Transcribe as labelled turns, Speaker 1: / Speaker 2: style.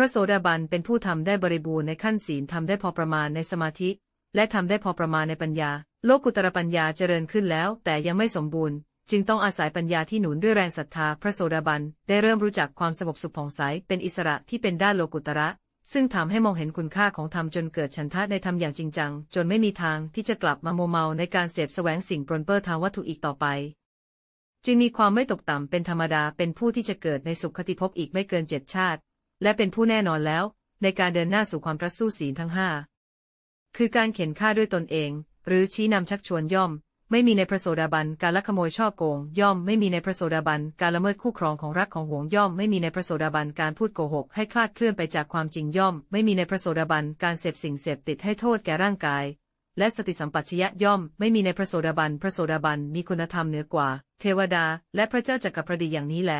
Speaker 1: พระโสดาบันเป็นผู้ทำได้บริบูรณ์ในขั้นศีลทำได้พอประมาณในสมาธิและทำได้พอประมาณในปัญญา โลกุตรปัญญาเจริญขึ้นแล้วแต่ยังไม่สมบูรณ์จึงต้องอาศัยปัญญาที่หนุนด้วยแรงศรัทธาพระโสดาบันได้เริ่มรู้จักความสงบสุขผ่องใสเป็นอิสระที่เป็นด้านโลกุตระซึ่งทำให้มองเห็นคุณค่าของธรรมจนเกิดฉันทะในธรรมอย่างจริงจังจนไม่มีทางที่จะกลับมาโมเมาในการเสพแสวงสิ่งปรนเปื้อทางวัตถุอีกต่อไป จึงมีความไม่ตกต่ำเป็นธรรมดาเป็นผู้ที่จะเกิดในสุขคติภพอีกไม่เกินเจ็ดชาติและเป็นผู้แน่นอนแล้ว ในการเดินหน้าสู่ความประสู้ศีลทั้งห้า คือการเข็นฆ่าด้วยตนเอง หรือชี้นำชักชวนย่อม ไม่มีในพระโสดาบันการลักขโมยช่อโกง ย่อมไม่มีในพระโสดาบันการละเมิดคู่ครองของรักของห่วงย่อม ไม่มีในพระโสดาบันการพูดโกหก ให้คลาดเคลื่อนไปจากความจริงย่อม ไม่มีในพระโสดาบันการเสพสิ่งเสพติดให้โทษแก่ร่างกาย และสติสัมปชัญญะย่อม ไม่มีในพระโสดาบันพระโสดาบันมีคุณธรรมเหนือกว่า เทวดาและพระเจ้าจักรพรรดิอย่างนี้แล